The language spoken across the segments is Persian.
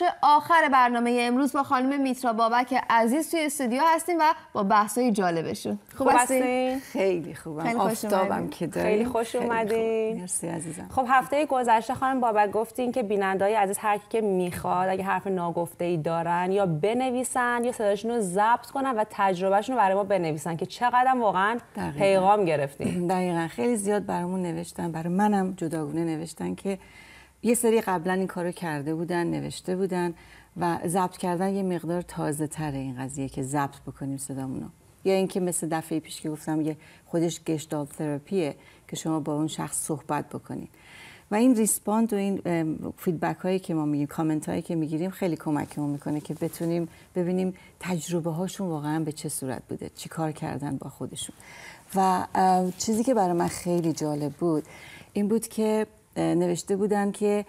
بخش آخر برنامه امروز با خانم میترا بابک عزیز توی استودیو هستیم و با بحث‌های جالبشون خوب هستین خیلی خوبم خیلی آفتابم که خیلی خوش اومدین مرسی عزیزم خب هفته گذشته خانم بابک گفتین که های عزیز هر کی که میخواد اگه حرف ناگفته ای دارن یا بنویسن یا صداشون رو ضبط کنن و تجربهشون رو برای ما بنویسن که چقدر واقعا پیغام گرفتیم دقیقا خیلی زیاد برامون نوشتن برای منم جداگونه نوشتن که یه سری قبلا این کارو کرده بودن نوشته بودن و ضبط کردن یه مقدار تازه تره این قضیه که ضبط بکنیم رو یا اینکه مثل دفعه پیش که گفتم یه خودش گشتال تراپیه که شما با اون شخص صحبت بکنید و این ریسپاند و این فیدبک هایی که ما میگیم کامنت هایی که میگیریم خیلی کمکمون میکنه که بتونیم ببینیم تجربه هاشون واقعا به چه صورت بوده چی کار کردن با خودشون و چیزی که برای من خیلی جالب بود این بود که نوشته بودن که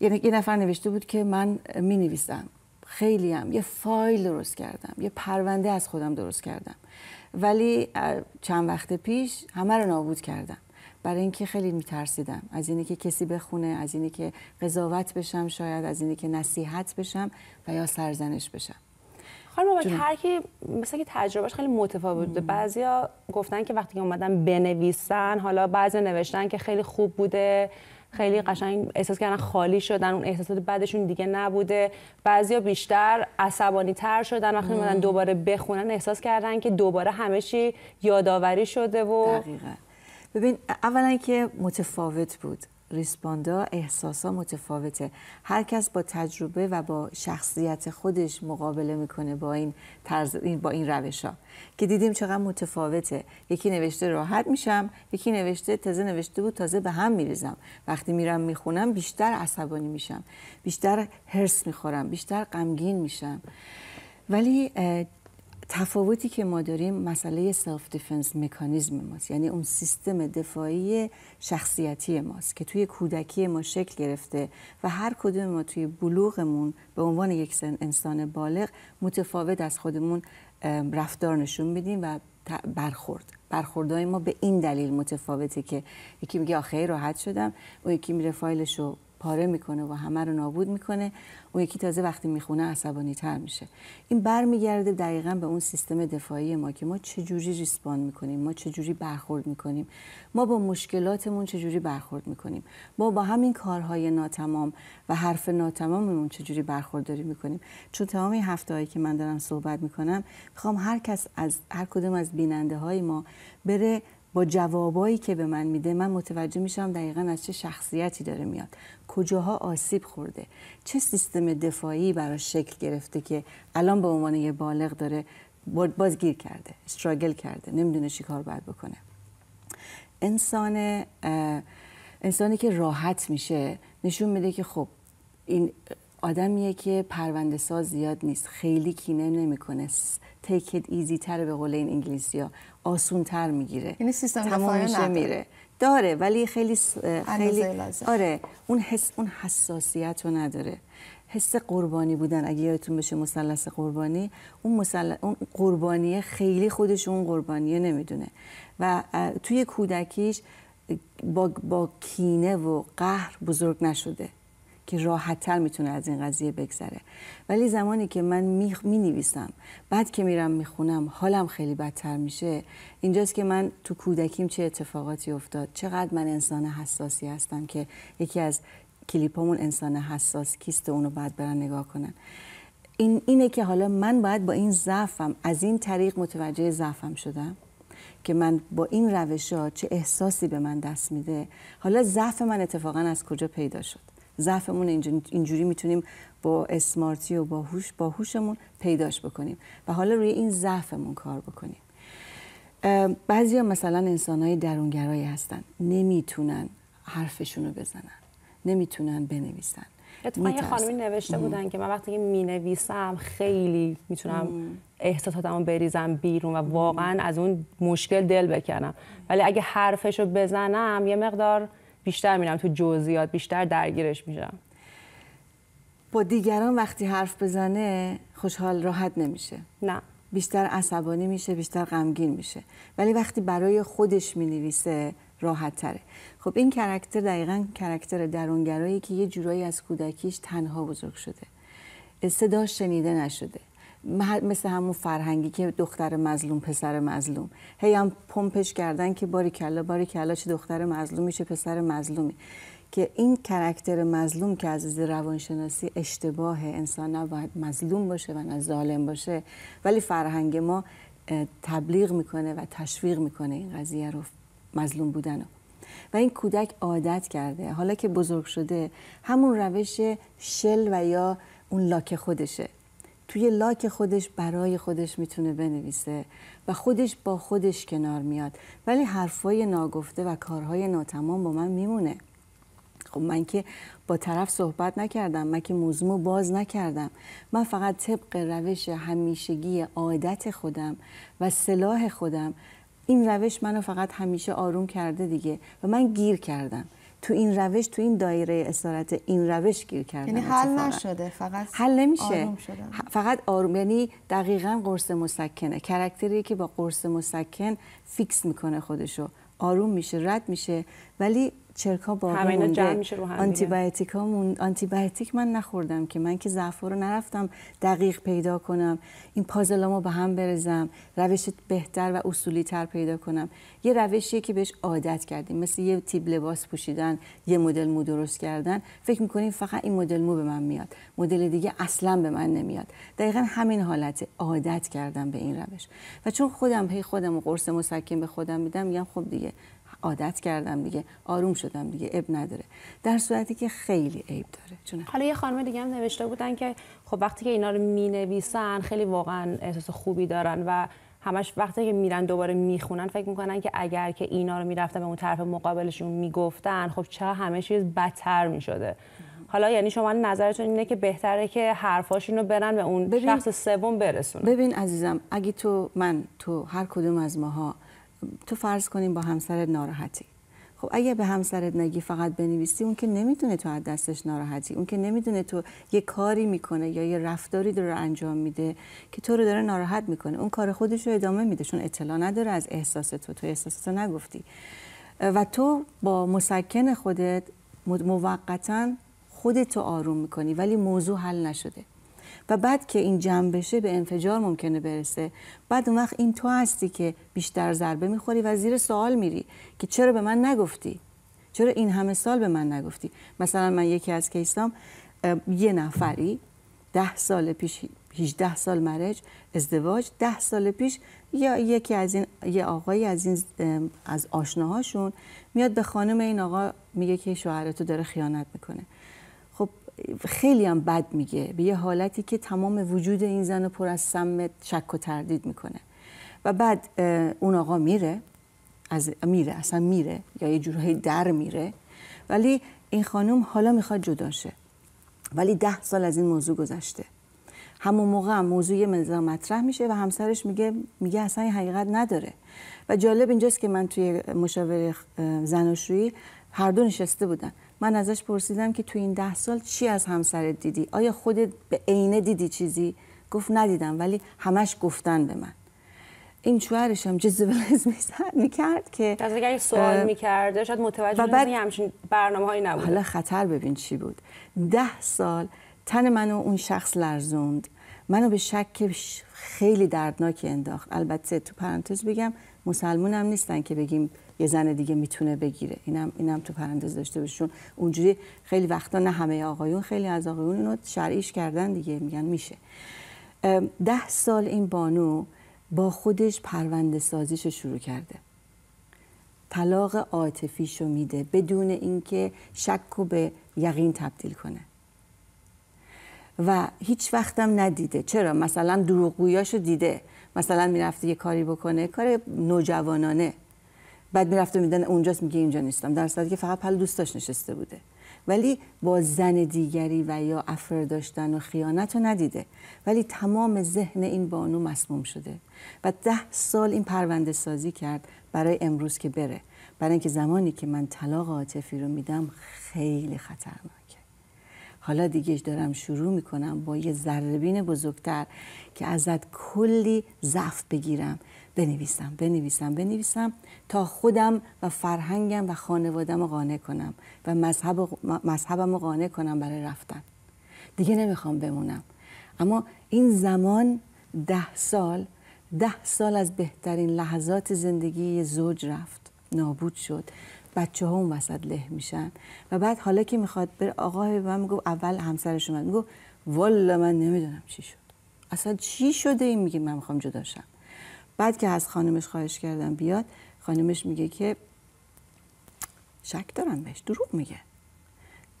یعنی یه نفر نوشته بود که من می نویسم خیلی هم یه فایل درست کردم یه پرونده از خودم درست کردم ولی چند وقت پیش همه رو نابود کردم برای اینکه خیلی میترسیدم از اینی که کسی بخونه از اینی که قضاوت بشم شاید از اینی که نصیحت بشم و یا سرزنش بشم خانم بابا هر کی مثلا که تجربهش خیلی متفاوت بوده بعضیا گفتن که وقتی اومدن بنویسن حالا بعضی نوشتن که خیلی خوب بوده خیلی قشنگ احساس کردن خالی شدن اون احساسات بعدشون دیگه نبوده بعضیا بیشتر عصبانی تر شدن وقتی اومدن دوباره بخونن احساس کردن که دوباره همه یادآوری شده و دقیقا. ببین اولا که متفاوت بود ریسپاندا احساسا متفاوته هر کس با تجربه و با شخصیت خودش مقابله میکنه با این طرز با این روش که دیدیم چقدر متفاوته یکی نوشته راحت میشم یکی نوشته تازه نوشته بود تازه به هم میریزم وقتی میرم میخونم بیشتر عصبانی میشم بیشتر هرس میخورم بیشتر غمگین میشم ولی تفاوتی که ما داریم مسئله سلف دیفنس مکانیزم ماست یعنی اون سیستم دفاعی شخصیتی ماست که توی کودکی ما شکل گرفته و هر کدوم ما توی بلوغمون به عنوان یک انسان بالغ متفاوت از خودمون رفتار نشون میدیم و برخورد برخوردهای ما به این دلیل متفاوته که یکی میگه آخه راحت شدم اون یکی میره فایلشو پاره میکنه و همه رو نابود میکنه اون یکی تازه وقتی میخونه عصبانی تر میشه این برمیگرده دقیقا به اون سیستم دفاعی ما که ما چجوری ریسپاند میکنیم ما چجوری برخورد میکنیم ما با مشکلاتمون چجوری برخورد میکنیم ما با همین کارهای ناتمام و حرف ناتماممون چجوری برخورداری میکنیم چون تمام این هفته که من دارم صحبت میکنم میخوام هر کس از هر کدوم از بیننده های ما بره با جوابایی که به من میده من متوجه میشم دقیقا از چه شخصیتی داره میاد کجاها آسیب خورده چه سیستم دفاعی برای شکل گرفته که الان به عنوان یه بالغ داره بازگیر کرده استراگل کرده نمیدونه چی کار باید بکنه انسان انسانی که راحت میشه نشون میده که خب این آدمیه که پرونده ساز زیاد نیست خیلی کینه نمیکنه تیکت ایزی تر به قول این انگلیسی ها آسون تر میگیره یعنی سیستم دفاعی میره داره ولی خیلی خیلی لازم. آره اون حس اون حساسیت رو نداره حس قربانی بودن اگه یادتون بشه مثلث قربانی اون, مسل... اون قربانیه خیلی خودش اون قربانیه نمیدونه و توی کودکیش با, با کینه و قهر بزرگ نشده که راحت تر میتونه از این قضیه بگذره ولی زمانی که من می, می نویسم بعد که میرم میخونم حالم خیلی بدتر میشه اینجاست که من تو کودکیم چه اتفاقاتی افتاد چقدر من انسان حساسی هستم که یکی از کلیپامون انسان حساس کیست اونو بعد برن نگاه کنن این اینه که حالا من باید با این ضعفم از این طریق متوجه ضعفم شدم که من با این روش ها چه احساسی به من دست میده حالا ضعف من اتفاقا از کجا پیدا شد ضعفمون اینجوری میتونیم با اسمارتی و با هوش با هوشمون پیداش بکنیم و حالا روی این ضعفمون کار بکنیم بعضی ها مثلا انسان های درونگرایی هستن نمیتونن حرفشون رو بزنن نمیتونن بنویسن اتفاقا یه خانمی نوشته بودن که من وقتی که می خیلی میتونم رو بریزم بیرون و واقعا از اون مشکل دل بکنم ولی اگه حرفش رو بزنم یه مقدار بیشتر میرم تو جزئیات بیشتر درگیرش میشم با دیگران وقتی حرف بزنه خوشحال راحت نمیشه نه بیشتر عصبانی میشه بیشتر غمگین میشه ولی وقتی برای خودش مینویسه راحت تره خب این کرکتر دقیقا کرکتر درونگرایی که یه جورایی از کودکیش تنها بزرگ شده صدا شنیده نشده مثل همون فرهنگی که دختر مظلوم پسر مظلوم هی هم پمپش کردن که باری کلا باری کلا چه دختر مظلومی چه پسر مظلومی که این کرکتر مظلوم که از روانشناسی اشتباه انسان نباید مظلوم باشه و نه ظالم باشه ولی فرهنگ ما تبلیغ میکنه و تشویق میکنه این قضیه رو مظلوم بودن و این کودک عادت کرده حالا که بزرگ شده همون روش شل و یا اون لاک خودشه توی لاک خودش برای خودش میتونه بنویسه و خودش با خودش کنار میاد ولی حرفای ناگفته و کارهای ناتمام با من میمونه خب من که با طرف صحبت نکردم من که موضوع باز نکردم من فقط طبق روش همیشگی عادت خودم و سلاح خودم این روش منو فقط همیشه آروم کرده دیگه و من گیر کردم تو این روش تو این دایره اسارت این روش گیر کردن یعنی حل نشده فقط حل نمیشه آروم شدن. فقط آروم یعنی دقیقا قرص مسکنه کرکتری که با قرص مسکن فیکس میکنه خودشو آروم میشه رد میشه ولی چرکا باقی جمع میشه رو هم آنتیبیوتیک آنتی آنتی من نخوردم که من که ضعف رو نرفتم دقیق پیدا کنم این پازلامو به هم برزم روش بهتر و اصولی تر پیدا کنم یه روشیه که بهش عادت کردیم مثل یه تیب لباس پوشیدن یه مدل مو درست کردن فکر میکنیم فقط این مدل مو به من میاد مدل دیگه اصلا به من نمیاد دقیقا همین حالت عادت کردم به این روش و چون خودم هی خودم و قرص مسکن به خودم میدم میگم خب دیگه عادت کردم دیگه آروم شدم دیگه اب نداره در صورتی که خیلی عیب داره چون حالا یه خانم دیگه هم نوشته بودن که خب وقتی که اینا رو می نویسن، خیلی واقعا احساس خوبی دارن و همش وقتی که میرن دوباره میخونن فکر میکنن که اگر که اینا رو میرفتن به اون طرف مقابلشون میگفتن خب چه همه چیز بدتر میشده حالا یعنی شما نظرتون اینه که بهتره که حرفاشون رو برن به اون ببین شخص سوم برسون. ببین عزیزم اگه تو من تو هر کدوم از ماها تو فرض کنیم با همسرت ناراحتی خب اگه به همسرت نگی فقط بنویسی اون که نمیدونه تو از دستش ناراحتی اون که نمیدونه تو یه کاری میکنه یا یه رفتاری داره انجام میده که تو رو داره ناراحت میکنه اون کار خودش رو ادامه میده چون اطلاع نداره از احساس تو تو احساس تو نگفتی و تو با مسکن خودت موقتا خودتو آروم میکنی ولی موضوع حل نشده و بعد که این جمع بشه به انفجار ممکنه برسه بعد اون وقت این تو هستی که بیشتر ضربه میخوری و زیر سوال میری که چرا به من نگفتی چرا این همه سال به من نگفتی مثلا من یکی از کیسام یه نفری ده سال پیش 18 سال مرج ازدواج ده سال پیش یا یکی از این یه آقایی از این از آشناهاشون میاد به خانم این آقا میگه که شوهرتو داره خیانت میکنه خیلی هم بد میگه به یه حالتی که تمام وجود این زن رو پر از سم شک و تردید میکنه و بعد اون آقا میره از میره اصلا میره یا یه جورهای در میره ولی این خانم حالا میخواد جداشه ولی ده سال از این موضوع گذشته همون موقع هم موضوع منظر مطرح میشه و همسرش میگه میگه اصلا این حقیقت نداره و جالب اینجاست که من توی مشاوره زناشویی هر دو نشسته بودن من ازش پرسیدم که تو این ده سال چی از همسرت دیدی آیا خودت به عینه دیدی چیزی گفت ندیدم ولی همش گفتن به من این شوهرش هم جزبلز میکرد که از اگر سوال میکرده شاید متوجه بعد... همچین برنامه هایی نبود حالا خطر ببین چی بود ده سال تن منو اون شخص لرزوند منو به شک خیلی دردناکی انداخت البته تو پرانتز بگم مسلمون هم نیستن که بگیم یه زن دیگه میتونه بگیره اینم اینم تو پرانتز داشته باشون اونجوری خیلی وقتا نه همه آقایون خیلی از آقایون اینو شرعیش کردن دیگه میگن میشه ده سال این بانو با خودش پرونده سازیش شروع کرده طلاق عاطفیشو میده بدون اینکه شک و به یقین تبدیل کنه و هیچ وقتم ندیده چرا مثلا دروغگویاشو دیده مثلا میرفته یه کاری بکنه کار نوجوانانه بعد میرفته میدن اونجاست میگه اینجا نیستم در صورتی که فقط پل دوستاش نشسته بوده ولی با زن دیگری و یا افر داشتن و خیانت رو ندیده ولی تمام ذهن این بانو مسموم شده و ده سال این پرونده سازی کرد برای امروز که بره برای اینکه زمانی که من طلاق عاطفی رو میدم خیلی خطرناک حالا دیگه دارم شروع میکنم با یه ذربین بزرگتر که ازت کلی ضعف بگیرم بنویسم بنویسم بنویسم تا خودم و فرهنگم و خانوادم رو قانع کنم و مذهب مذهبم رو قانع کنم برای رفتن دیگه نمیخوام بمونم اما این زمان ده سال ده سال از بهترین لحظات زندگی زوج رفت نابود شد بچه ها اون وسط له میشن و بعد حالا که میخواد بره آقای به من میگو اول همسرش اومد میگو والا من نمیدونم چی شد اصلا چی شده این میگه من میخوام جداشم بعد که از خانمش خواهش کردم بیاد خانمش میگه که شک دارم بهش دروغ میگه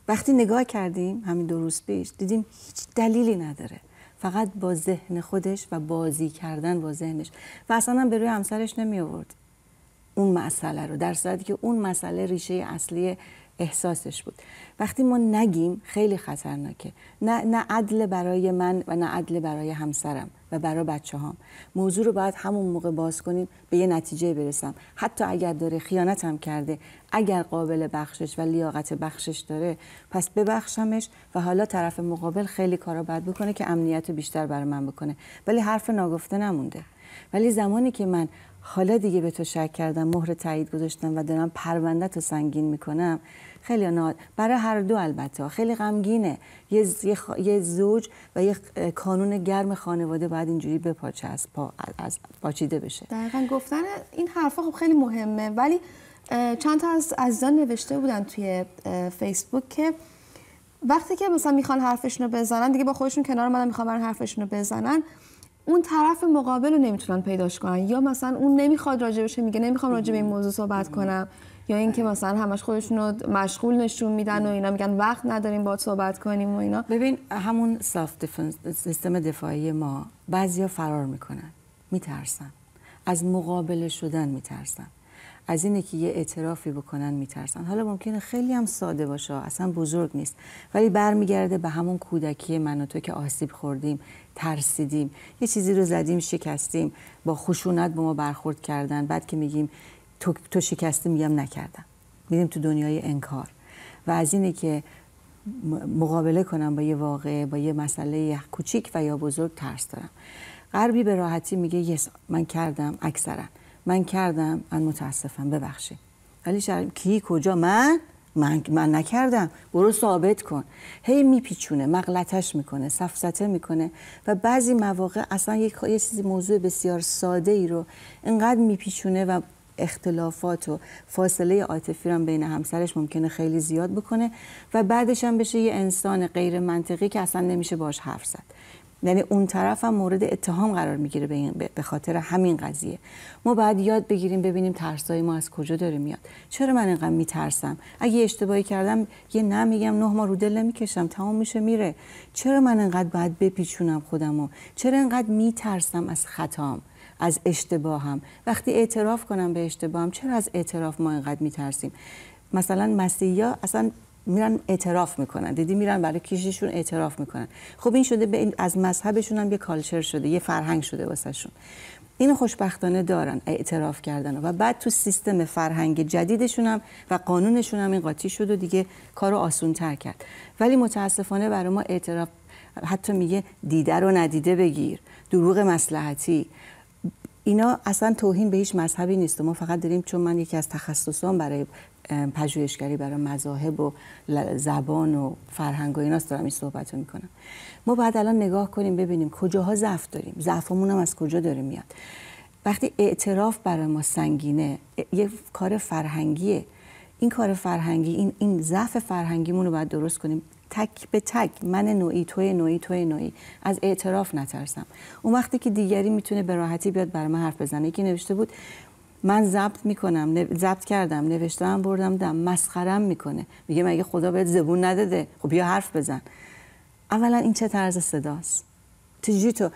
وقتی نگاه کردیم همین دو روز پیش دیدیم هیچ دلیلی نداره فقط با ذهن خودش و بازی کردن با ذهنش و اصلا هم به روی همسرش نمی آورد اون مسئله رو در صورتی که اون مسئله ریشه اصلی احساسش بود وقتی ما نگیم خیلی خطرناکه نه, نه عدل برای من و نه عدل برای همسرم و برای بچه هام موضوع رو باید همون موقع باز کنیم به یه نتیجه برسم حتی اگر داره خیانت هم کرده اگر قابل بخشش و لیاقت بخشش داره پس ببخشمش و حالا طرف مقابل خیلی کارا باید بکنه که امنیت بیشتر برای من بکنه ولی حرف ناگفته نمونده ولی زمانی که من حالا دیگه به تو شک کردم مهر تایید گذاشتم و دارم پرونده تو سنگین میکنم خیلی ناد برای هر دو البته خیلی غمگینه یه, یه, زوج و یه کانون گرم خانواده باید اینجوری بپاچه از, پا... از پاچیده بشه دقیقا گفتن این حرفا خب خیلی مهمه ولی چند تا از عزیزان نوشته بودن توی فیسبوک که وقتی که مثلا میخوان حرفشون رو بزنن دیگه با خودشون کنار منم میخوان برن حرفشون رو بزنن اون طرف مقابل رو نمیتونن پیداش کنن یا مثلا اون نمیخواد بشه میگه نمیخوام به این موضوع صحبت کنم یا اینکه مثلا همش خودشون رو مشغول نشون میدن و اینا میگن وقت نداریم باهات صحبت کنیم و اینا ببین همون سلف سیستم دفاعی ما بعضیا فرار میکنن میترسن از مقابله شدن میترسن از اینه که یه اعترافی بکنن میترسن حالا ممکنه خیلی هم ساده باشه اصلا بزرگ نیست ولی برمیگرده به همون کودکی من و تو که آسیب خوردیم ترسیدیم یه چیزی رو زدیم شکستیم با خشونت به ما برخورد کردن بعد که میگیم تو, تو شکستی میگم نکردم میریم تو دنیای انکار و از اینه که مقابله کنم با یه واقعه با یه مسئله کوچیک و یا بزرگ ترس دارم غربی به راحتی میگه من کردم اکثرا من کردم من متاسفم ببخشید علی شریف کی کجا من من, من نکردم برو ثابت کن هی میپیچونه مغلطش میکنه سفزته میکنه و بعضی مواقع اصلا یک یه چیزی موضوع بسیار ساده ای رو انقدر میپیچونه و اختلافات و فاصله عاطفی رو بین همسرش ممکنه خیلی زیاد بکنه و بعدش هم بشه یه انسان غیر منطقی که اصلا نمیشه باش حرف زد یعنی اون طرف هم مورد اتهام قرار میگیره به خاطر همین قضیه ما باید یاد بگیریم ببینیم ترسای ما از کجا داره میاد چرا من اینقدر میترسم اگه اشتباهی کردم یه نه میگم نه ما رو دل نمیکشم تمام میشه میره چرا من اینقدر باید بپیچونم خودمو چرا اینقدر میترسم از خطام از اشتباهم وقتی اعتراف کنم به اشتباهم چرا از اعتراف ما اینقدر میترسیم مثلا مسیحا اصلا میرن اعتراف میکنن دیدی میرن برای کیششون اعتراف میکنن خب این شده به از مذهبشون هم یه کالچر شده یه فرهنگ شده واسه شون اینو خوشبختانه دارن اعتراف کردن و بعد تو سیستم فرهنگ جدیدشون هم و قانونشون هم این قاطی شد و دیگه کارو آسون تر کرد ولی متاسفانه برای ما اعتراف حتی میگه دیده رو ندیده بگیر دروغ مسلحتی اینا اصلا توهین به هیچ مذهبی نیست ما فقط داریم چون من یکی از تخصصان برای پژوهشگری برای مذاهب و زبان و فرهنگ و ایناست دارم این صحبت رو میکنم ما بعد الان نگاه کنیم ببینیم کجاها ضعف داریم ضعفمون هم از کجا داره میاد وقتی اعتراف برای ما سنگینه یه کار فرهنگیه این کار فرهنگی این این ضعف فرهنگیمون رو باید درست کنیم تک به تک من نوعی توی نوعی توی نوعی از اعتراف نترسم اون وقتی که دیگری میتونه به راحتی بیاد برای من حرف بزنه یکی نوشته بود من ضبط میکنم ضبط کردم نوشتم بردم دم مسخرم میکنه میگه مگه خدا بهت زبون نداده خب بیا حرف بزن اولا این چه طرز صداست چجوری تو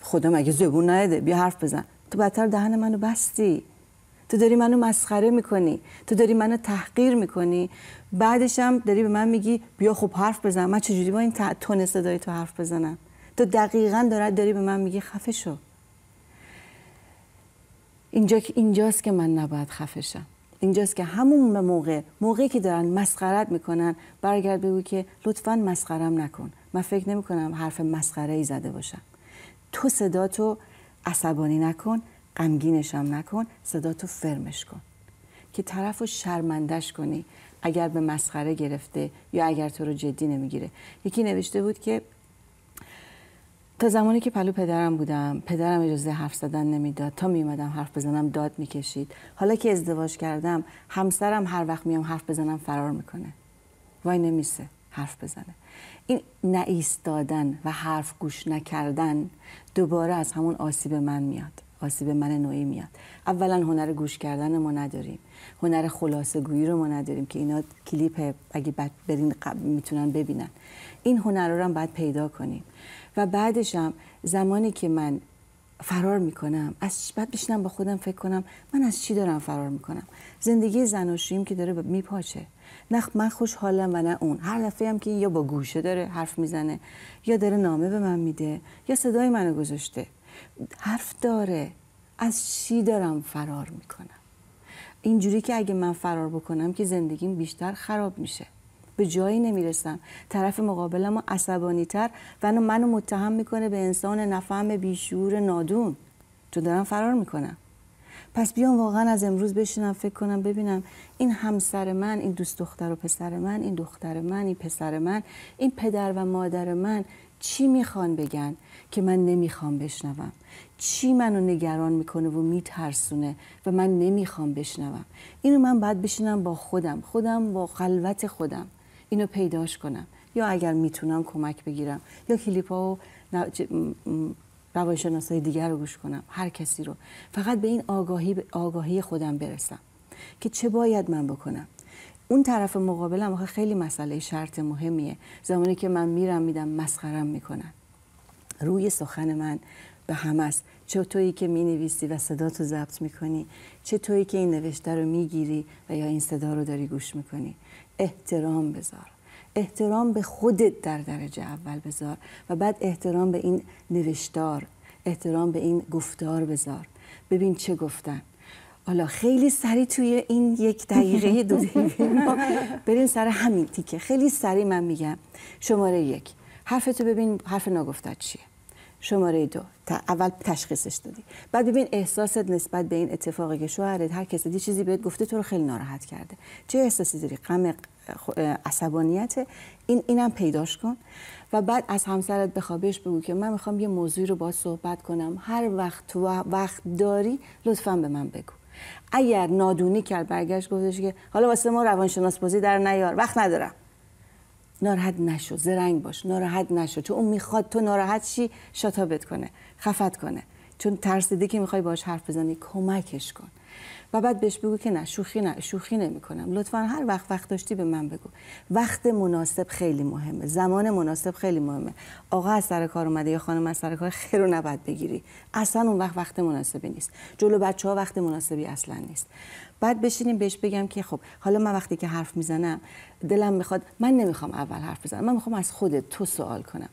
خدا مگه زبون نداده بیا حرف بزن تو بدتر دهن منو بستی تو داری منو مسخره میکنی تو داری منو تحقیر میکنی بعدش هم داری به من میگی بیا خب حرف بزن من چجوری با این تون صدای تو حرف بزنم تو دقیقا دارد داری به من میگی خفه شو اینجا اینجاست که من نباید خفشم اینجاست که همون موقع موقعی که دارن مسخرت میکنن برگرد بگو که لطفا مسخرم نکن من فکر نمی کنم حرف مسخره ای زده باشم تو صدا تو عصبانی نکن غمگینشم نکن صدا تو فرمش کن که طرف رو شرمندش کنی اگر به مسخره گرفته یا اگر تو رو جدی نمیگیره یکی نوشته بود که تا زمانی که پلو پدرم بودم پدرم اجازه حرف زدن نمیداد تا میمدم حرف بزنم داد میکشید حالا که ازدواج کردم همسرم هر وقت میام حرف بزنم فرار میکنه وای نمیسه حرف بزنه این دادن و حرف گوش نکردن دوباره از همون آسیب من میاد آسیب من نوعی میاد اولا هنر گوش کردن ما نداریم هنر خلاصه گویی رو ما نداریم که اینا کلیپ اگه بعد برین میتونن ببینن این هنر رو هم باید پیدا کنیم و بعدشم زمانی که من فرار میکنم از بعد بشینم با خودم فکر کنم من از چی دارم فرار میکنم زندگی زناشویم که داره میپاچه نه من خوشحالم و نه اون هر دفعه هم که یا با گوشه داره حرف میزنه یا داره نامه به من میده یا صدای منو گذاشته حرف داره از چی دارم فرار میکنم اینجوری که اگه من فرار بکنم که زندگیم بیشتر خراب میشه به جایی نمیرسم طرف مقابلم ما عصبانی تر و منو متهم میکنه به انسان نفهم بیشور نادون تو دارم فرار میکنم پس بیام واقعا از امروز بشینم فکر کنم ببینم این همسر من این دوست دختر و پسر من این دختر من این پسر من این پدر و مادر من چی میخوان بگن که من نمیخوام بشنوم چی منو نگران میکنه و میترسونه و من نمیخوام بشنوم اینو من باید بشینم با خودم خودم با خلوت خودم اینو پیداش کنم یا اگر میتونم کمک بگیرم یا کلیپ ها و روانشناس های دیگر رو گوش کنم هر کسی رو فقط به این آگاهی, آگاهی خودم برسم که چه باید من بکنم اون طرف مقابلم آخه خیلی مسئله شرط مهمیه زمانی که من میرم میدم مسخرم میکنن روی سخن من به همه است چه تویی که می نویسی و صدا تو ضبط میکنی چه تویی که این نوشته رو میگیری و یا این صدا رو داری گوش میکنی احترام بذار احترام به خودت در درجه اول بذار و بعد احترام به این نوشتار احترام به این گفتار بذار ببین چه گفتن حالا خیلی سریع توی این یک دقیقه دو دقیقه بریم سر همین تیکه خیلی سریع من میگم شماره یک حرفتو ببین حرف نگفتت چیه شماره دو اول تشخیصش دادی بعد ببین احساست نسبت به این اتفاقی که شوهرت هر کسی دی چیزی بهت گفته تو رو خیلی ناراحت کرده چه احساسی داری غم عصبانیت این اینم پیداش کن و بعد از همسرت بخوابیش بگو که من میخوام یه موضوعی رو با صحبت کنم هر وقت تو وقت داری لطفا به من بگو اگر نادونی کرد برگشت گفتش که حالا واسه ما روانشناس بازی در نیار وقت ندارم ناراحت نشو زرنگ باش ناراحت نشو چون اون میخواد تو ناراحت شی شتابت کنه خفت کنه چون ترسیده که میخوای باش حرف بزنی کمکش کن و بعد بهش بگو که نه شوخی نه شوخی نمیکنم لطفا هر وقت وقت داشتی به من بگو وقت مناسب خیلی مهمه زمان مناسب خیلی مهمه آقا از سر کار اومده یا خانم از سر کار خیر رو نباید بگیری اصلا اون وقت وقت مناسبی نیست جلو بچه ها وقت مناسبی اصلا نیست بعد بشینیم بهش بگم که خب حالا من وقتی که حرف میزنم دلم میخواد من نمیخوام اول حرف بزنم من میخوام از خودت تو سوال کنم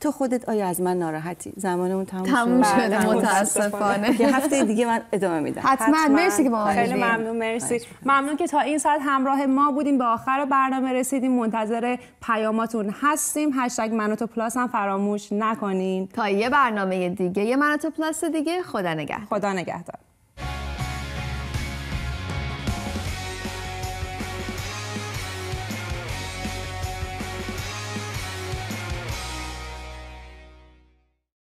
تو خودت آیا از من ناراحتی زمانمون تموم شد تموم بله، شده متاسفانه یه هفته دیگه من ادامه میدم حتما مرسی که با ما خیلی ممنون مرسی ممنون که تا این ساعت همراه ما بودیم به آخر برنامه رسیدیم منتظر پیاماتون هستیم هشتگ منوتو پلاس هم فراموش نکنین تا یه برنامه دیگه یه منوتو پلاس دیگه خدا نگهدار خدا نگهدار